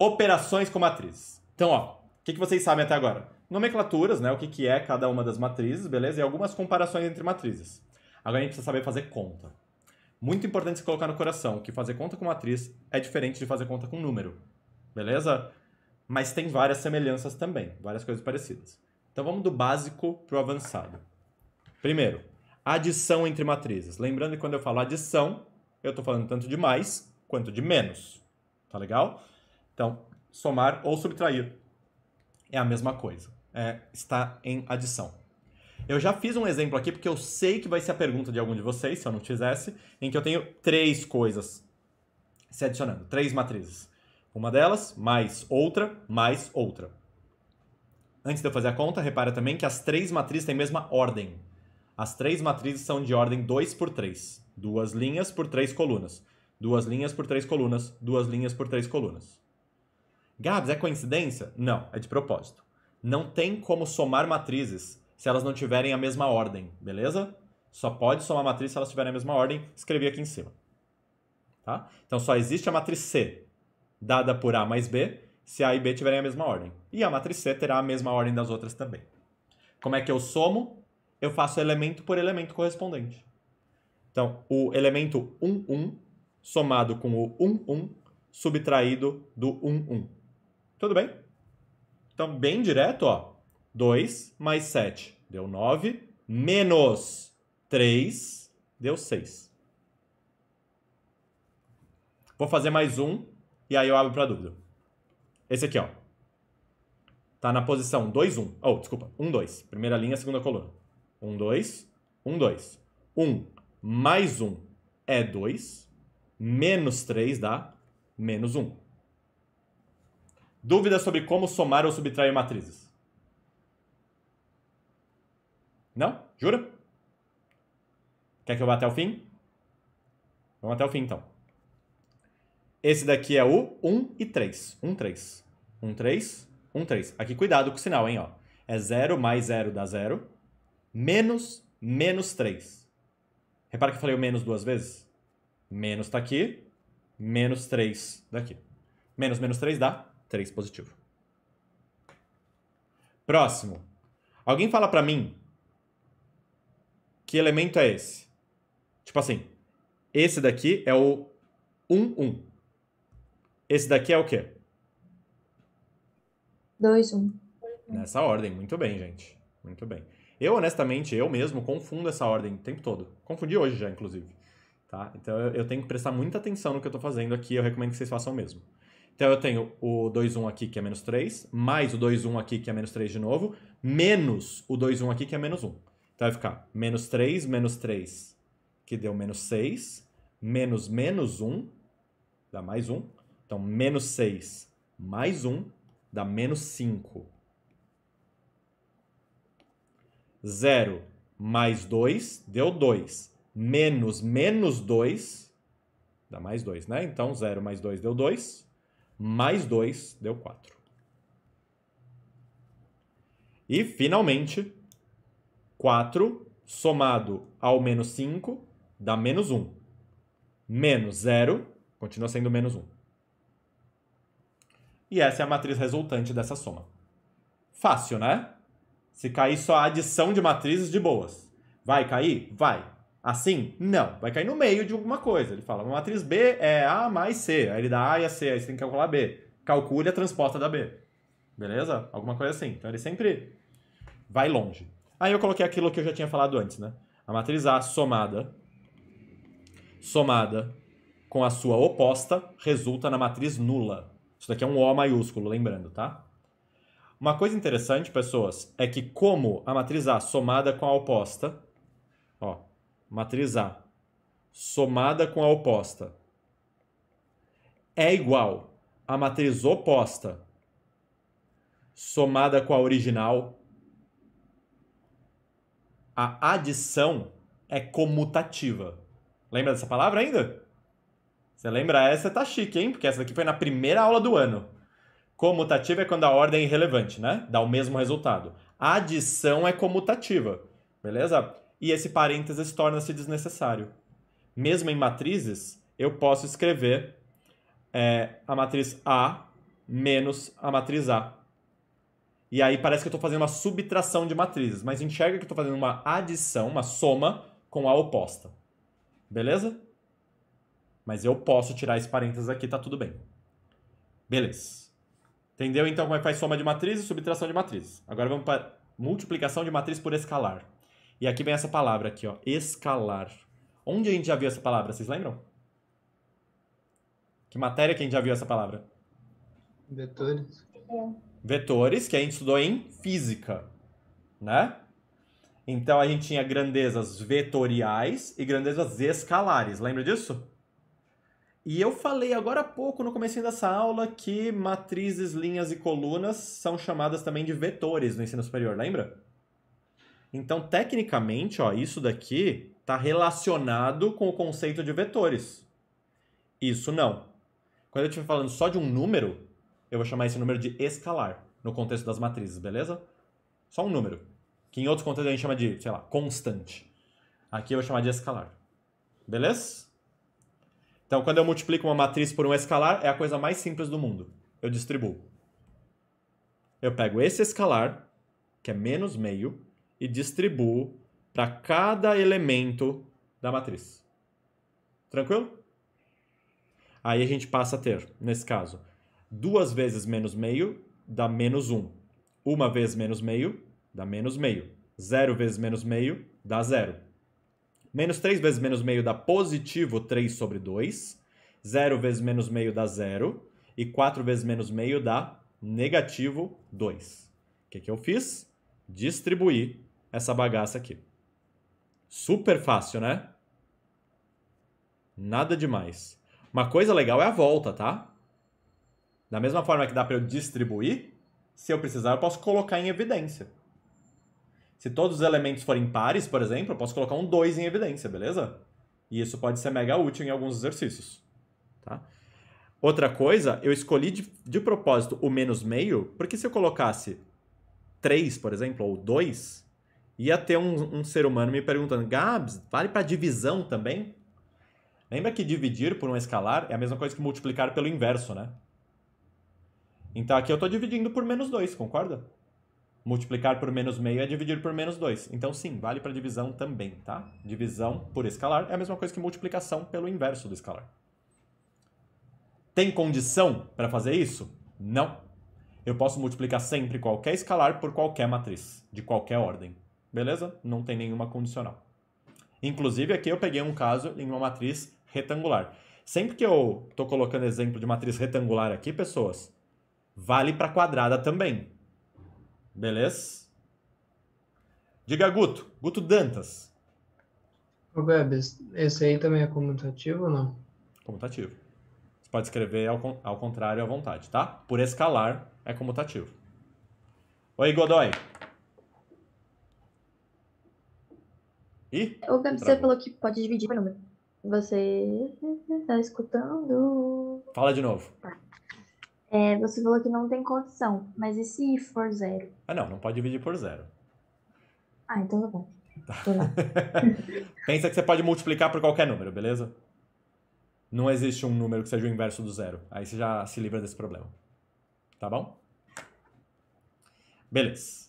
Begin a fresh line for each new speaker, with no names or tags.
Operações com matrizes. Então, ó, o que, que vocês sabem até agora? Nomenclaturas, né? O que, que é cada uma das matrizes, beleza? E algumas comparações entre matrizes. Agora a gente precisa saber fazer conta. Muito importante se colocar no coração que fazer conta com matriz é diferente de fazer conta com número, beleza? Mas tem várias semelhanças também, várias coisas parecidas. Então vamos do básico pro avançado. Primeiro, adição entre matrizes. Lembrando que quando eu falo adição, eu estou falando tanto de mais quanto de menos. Tá legal? Então, somar ou subtrair é a mesma coisa. É, está em adição. Eu já fiz um exemplo aqui porque eu sei que vai ser a pergunta de algum de vocês, se eu não fizesse, em que eu tenho três coisas se adicionando, três matrizes. Uma delas, mais outra, mais outra. Antes de eu fazer a conta, repara também que as três matrizes têm a mesma ordem. As três matrizes são de ordem 2 por 3. Duas linhas por três colunas. Duas linhas por três colunas. Duas linhas por três colunas. Gabs, é coincidência? Não, é de propósito. Não tem como somar matrizes se elas não tiverem a mesma ordem, beleza? Só pode somar matriz se elas tiverem a mesma ordem. Escrevi aqui em cima. Tá? Então só existe a matriz C, dada por A mais B, se A e B tiverem a mesma ordem. E a matriz C terá a mesma ordem das outras também. Como é que eu somo? Eu faço elemento por elemento correspondente. Então, o elemento 1, 1, somado com o 1, 1, subtraído do 1, 1. Tudo bem? Então, bem direto, ó. 2 mais 7 deu 9, menos 3 deu 6. Vou fazer mais um e aí eu abro para dúvida. Esse aqui, ó. Tá na posição 2, 1. Oh, desculpa. 1, 2. Primeira linha, segunda coluna. 1, 2. 1, 2. 1 mais 1 é 2. Menos 3 dá menos 1. Dúvidas sobre como somar ou subtrair matrizes? Não? Jura? Quer que eu vá até o fim? Vamos até o fim, então. Esse daqui é o 1 e 3. 1, 3. 1, 3. 1, 3. Aqui, cuidado com o sinal, hein? Ó. É 0 mais 0 dá 0. Menos, menos 3. Repara que eu falei o menos duas vezes? Menos tá aqui. Menos 3 daqui. Menos, menos 3 dá 3 positivo. Próximo. Alguém fala para mim que elemento é esse? Tipo assim, esse daqui é o 1, 1. Esse daqui é o quê? 2, 1. Nessa ordem, muito bem, gente. Muito bem. Eu, honestamente, eu mesmo confundo essa ordem o tempo todo. Confundi hoje já, inclusive. Tá? Então eu tenho que prestar muita atenção no que eu estou fazendo aqui, eu recomendo que vocês façam o mesmo. Então eu tenho o 2,1 aqui que é menos 3, mais o 2,1 aqui que é menos 3 de novo, menos o 2,1 aqui que é menos 1. Então vai ficar menos 3, menos 3, que deu menos 6, menos menos 1, dá mais 1. Então menos 6 mais 1 dá menos 5. 0 mais 2 deu 2. Menos menos 2 dá mais 2, né? Então 0 mais 2 deu 2 mais 2 deu 4. E, finalmente, 4 somado ao menos 5 dá menos 1. Menos 0 continua sendo menos 1. E essa é a matriz resultante dessa soma. Fácil, né? Se cair só a adição de matrizes de boas. Vai cair? Vai. Assim? Não. Vai cair no meio de alguma coisa. Ele fala, uma matriz B é A mais C. Aí ele dá A e a C, aí você tem que calcular B. Calcule a transposta da B. Beleza? Alguma coisa assim. Então ele sempre vai longe. Aí eu coloquei aquilo que eu já tinha falado antes, né? A matriz A somada, somada com a sua oposta, resulta na matriz nula. Isso daqui é um O maiúsculo, lembrando, tá? Uma coisa interessante, pessoas, é que como a matriz A somada com a oposta, ó, matriz A, somada com a oposta, é igual à matriz oposta, somada com a original, a adição é comutativa. Lembra dessa palavra ainda? Você lembra essa, tá chique, hein? Porque essa daqui foi na primeira aula do ano. Comutativa é quando a ordem é irrelevante, né? Dá o mesmo resultado. adição é comutativa, beleza? e esse parênteses torna-se desnecessário. Mesmo em matrizes, eu posso escrever é, a matriz A menos a matriz A. E aí parece que eu estou fazendo uma subtração de matrizes, mas enxerga que eu estou fazendo uma adição, uma soma com a oposta. Beleza? Mas eu posso tirar esse parênteses aqui, tá tudo bem. Beleza. Entendeu então como é que faz soma de matrizes e subtração de matrizes? Agora vamos para multiplicação de matriz por escalar. E aqui vem essa palavra aqui, ó, escalar. Onde a gente já viu essa palavra? Vocês lembram? Que matéria que a gente já viu essa palavra? Vetores. Vetores, que a gente estudou em física, né? Então a gente tinha grandezas vetoriais e grandezas escalares, lembra disso? E eu falei agora há pouco, no começo dessa aula, que matrizes, linhas e colunas são chamadas também de vetores no ensino superior, lembra? Então, tecnicamente, ó, isso daqui está relacionado com o conceito de vetores. Isso não. Quando eu estiver falando só de um número, eu vou chamar esse número de escalar, no contexto das matrizes, beleza? Só um número. Que em outros contextos a gente chama de, sei lá, constante. Aqui eu vou chamar de escalar. Beleza? Então, quando eu multiplico uma matriz por um escalar, é a coisa mais simples do mundo. Eu distribuo. Eu pego esse escalar, que é menos meio, e distribuo para cada elemento da matriz. Tranquilo? Aí a gente passa a ter, nesse caso, duas vezes menos meio dá menos 1. Um. Uma vez menos meio dá menos meio. Zero vezes menos meio dá zero. Menos 3 vezes menos meio dá positivo 3 sobre 2. 0 vezes menos meio dá zero. E 4 vezes menos meio dá negativo 2. O que, que eu fiz? Distribuí essa bagaça aqui. Super fácil, né? Nada demais. Uma coisa legal é a volta, tá? Da mesma forma que dá para eu distribuir, se eu precisar, eu posso colocar em evidência. Se todos os elementos forem pares, por exemplo, eu posso colocar um 2 em evidência, beleza? E isso pode ser mega útil em alguns exercícios, tá? Outra coisa, eu escolhi de, de propósito o menos meio, porque se eu colocasse 3, por exemplo, ou 2, ia ter um, um ser humano me perguntando: Gabs, vale para divisão também? Lembra que dividir por um escalar é a mesma coisa que multiplicar pelo inverso, né? Então aqui eu estou dividindo por menos 2, concorda? Multiplicar por menos meio é dividir por menos 2. Então sim, vale para divisão também, tá? Divisão por escalar é a mesma coisa que multiplicação pelo inverso do escalar. Tem condição para fazer isso? Não. Eu posso multiplicar sempre qualquer escalar por qualquer matriz, de qualquer ordem. Beleza? Não tem nenhuma condicional. Inclusive, aqui eu peguei um caso em uma matriz retangular. Sempre que eu estou colocando exemplo de matriz retangular aqui, pessoas, vale para quadrada também. Beleza? Diga, Guto. Guto Dantas. Ô, Gabs, esse aí também é comutativo ou não? Comutativo. Você pode escrever ao, ao contrário à vontade, tá? Por escalar, é comutativo. Oi, Godoy. Ih, o Gabi, você falou que pode dividir por número. Você tá escutando? Fala de novo. Tá. É, você falou que não tem condição, mas e se for zero? Ah, não, não pode dividir por zero. Ah, então tá bom. Tá. Pensa que você pode multiplicar por qualquer número, beleza? Não existe um número que seja o inverso do zero. Aí você já se livra desse problema. Tá bom? Beleza.